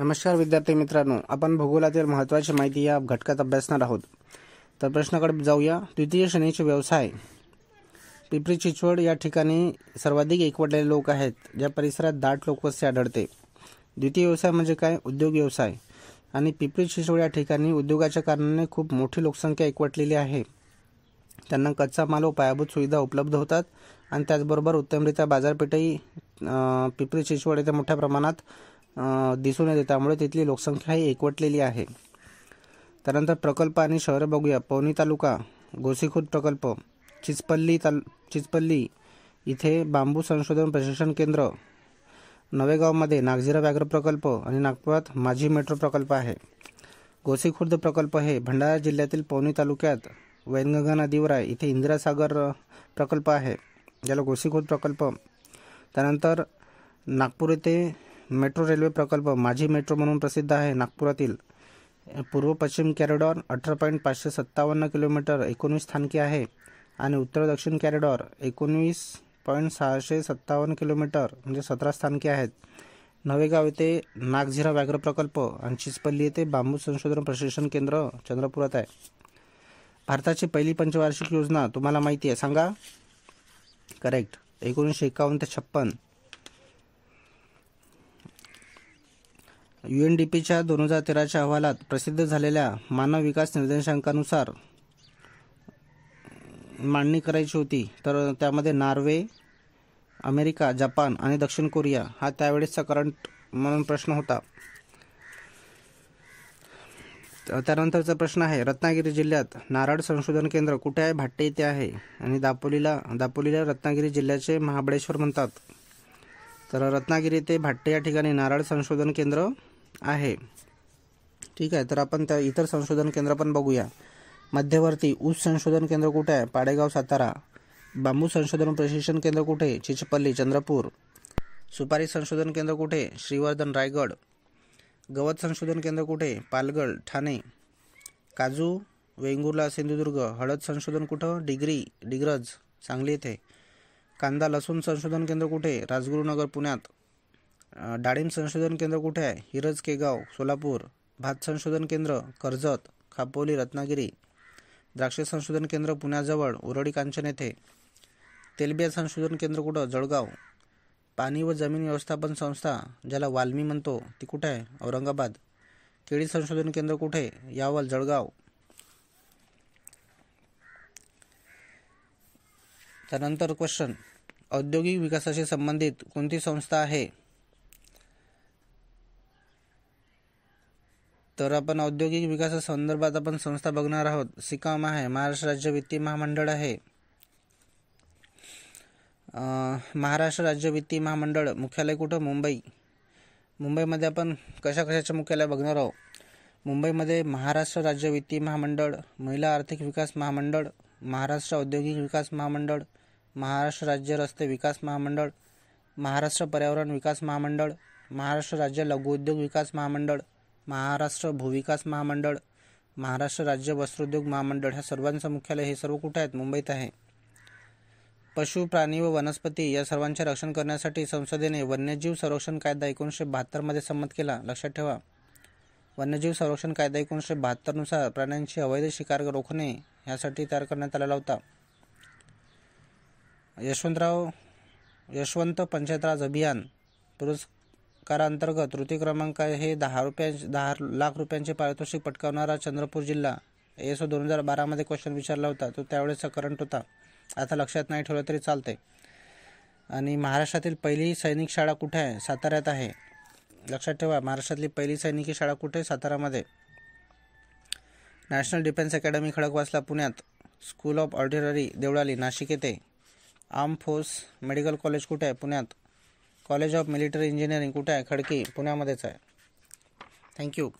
नमस्कार विद्यार्थी मित्रांनो आपण भूगोलातील महत्वाची माहिती या घटकात अभ्यासणार आहोत तर प्रश्नाकडे जाऊया द्वितीय श्रेणीचे व्यवसाय पिपरी चिचवड या ठिकाणी सर्वाधिक एकवटलेले लोक आहेत ज्या परिसरात दाट लोकवस्ती आढळते द्वितीय व्यवसाय म्हणजे काय उद्योग व्यवसाय आणि पिपरी चिचवड या ठिकाणी उद्योगाच्या कारणाने खूप मोठी लोकसंख्या एकवटलेली आहे त्यांना कच्चा माल व पायाभूत सुविधा उपलब्ध होतात आणि त्याचबरोबर उत्तमरित्या बाजारपेठही पिपरी चिचवड येथे मोठ्या प्रमाणात दिसून येते त्यामुळे तिथली लोकसंख्या ही एकवटलेली आहे त्यानंतर प्रकल्प आणि शहरं बघूया पवनी तालुका गोसीखुर्द प्रकल्प चिचपल्ली ताल चिचपल्ली इथे बांबू संशोधन प्रशिक्षण केंद्र नवेगावमध्ये नागझिरा व्याघ्र प्रकल्प आणि नागपुरात माझी मेट्रो प्रकल्प आहे गोसीखुर्द प्रकल्प हे भंडारा जिल्ह्यातील पवनी तालुक्यात वैनगंगा नदीवर आहे इथे इंदिरासागर प्रकल्प आहे ज्याला गोसीखुर्द प्रकल्प त्यानंतर नागपूर येथे मेट्रो रेल्वे प्रकल्प माझी मेट्रो म्हणून प्रसिद्ध आहे नागपुरातील पूर्व पश्चिम कॅरिडॉर अठरा पॉईंट पाचशे सत्तावन्न किलोमीटर एकोणवीस स्थानके आहे आणि उत्तर दक्षिण कॅरिडॉर एकोणवीस पॉईंट सहाशे सत्तावन्न किलोमीटर म्हणजे सतरा स्थानके आहेत नवेगाव येथे नागझिरा व्याघ्र प्रकल्प आणि चिचपल्ली येथे बांबू संशोधन प्रशिक्षण केंद्र चंद्रपुरात आहे भारताची पहिली पंचवार्षिक योजना तुम्हाला माहिती आहे सांगा करेक्ट एकोणीसशे एकावन्न ते छप्पन पीच्या दोन हजार तेराच्या अहवालात प्रसिद्ध झालेल्या मानव विकास निर्देशांकानुसार मांडणी करायची होती तर त्यामध्ये नॉर्वे अमेरिका जपान आणि दक्षिण कोरिया हा त्यावेळेसचा करंट म्हणून प्रश्न होता त्यानंतरचा प्रश्न आहे रत्नागिरी जिल्ह्यात नारळ संशोधन केंद्र कुठे आहे भाट्टे इथे आहे आणि दापोलीला दापोलीला रत्नागिरी जिल्ह्याचे महाबळेश्वर म्हणतात तर रत्नागिरी ते भाट्टे या ठिकाणी नारळ संशोधन केंद्र आहे ठीक आहे तर आपण त्या इतर संशोधन केंद्र पण बघूया मध्यवर्ती ऊस संशोधन केंद्र कुठे आहे पाडेगाव सातारा बांबू संशोधन प्रशिक्षण केंद्र कुठे चिचपल्ली चंद्रपूर सुपारी संशोधन केंद्र कुठे श्रीवर्धन रायगड गवत संशोधन केंद्र कुठे पालगड ठाणे काजू वेंगुर्ला सिंधुदुर्ग हळद संशोधन कुठं डिग्री डिग्रज सांगली येथे कांदा लसूण संशोधन केंद्र कुठे राजगुरुनगर पुण्यात डाळिंब संशोधन केंद्र कुठे आहे हिरज केगाव सोलापूर भात संशोधन केंद्र कर्जत खापोली रत्नागिरी द्राक्ष संशोधन केंद्र पुण्याजवळ उरडी कांचन येथे तेलबिया संशोधन केंद्र कुठं जळगाव पाणी व जमीन व्यवस्थापन संस्था ज्याला वाल्मी म्हणतो ती कुठे आहे औरंगाबाद केळी संशोधन केंद्र कुठे यावल जळगाव त्यानंतर क्वेश्चन औद्योगिक विकासाशी संबंधित कोणती संस्था आहे तर आपण औद्योगिक विकासासंदर्भात आपण संस्था बघणार आहोत सिकाम आहे महाराष्ट्र राज्य वित्तीय महामंडळ आहे महाराष्ट्र राज्य वित्तीय महामंडळ मुख्यालय कुठं मुंबई मुंबईमध्ये आपण कशा कशाचे मुख्यालय बघणार आहोत मुंबईमध्ये महाराष्ट्र राज्य वित्तीय महामंडळ महिला आर्थिक विकास महामंडळ महाराष्ट्र औद्योगिक विकास महामंडळ महाराष्ट्र राज्य रस्ते विकास महामंडळ महाराष्ट्र पर्यावरण विकास महामंडळ महाराष्ट्र राज्य लघुउद्योग विकास महामंडळ महाराष्ट्र भूविकास महामंडळ महाराष्ट्र राज्य वस्त्रोद्योग महामंडळ ह्या सर्वांचं मुख्यालय हे सर्व कुठे आहेत मुंबईत आहे पशु प्राणी व वनस्पती या सर्वांचे रक्षण करण्यासाठी संसदेने वन्यजीव संरक्षण कायदा एकोणीसशे बहात्तरमध्ये संमत केला लक्षात ठेवा वन्यजीव संरक्षण कायदा एकोणीसशे बहात्तरनुसार प्राण्यांची अवैध शिकार रोखणे यासाठी तयार करण्यात आलेला होता यशवंतराव यशवंत पंचायतराज अभियान पुरस्कार कारांतर्गत तृतीय क्रमांक हे दहा रुपयां दहा लाख रुपयांचे पारितोषिक पटकावणारा चंद्रपूर जिल्हा एसो दोन हजार बारामध्ये क्वेश्चन विचारला होता तो त्यावेळेस करंट होता आता लक्षात नाही ठेवलं तरी चालते आणि महाराष्ट्रातील पहिली सैनिक शाळा कुठे आहे साताऱ्यात आहे लक्षात ठेवा महाराष्ट्रातली पहिली सैनिकी शाळा कुठे आहे सातारामध्ये नॅशनल डिफेन्स अकॅडमी खडकवासला पुण्यात school of ordinary Deolali Nashik येथे आर्म फोर्स मेडिकल कॉलेज कुठे आहे पुण्यात कॉलेज ऑफ मिलिटरी इंजिनिअरिंग कुठे आहे खडकी पुण्यामध्येच आहे थँक्यू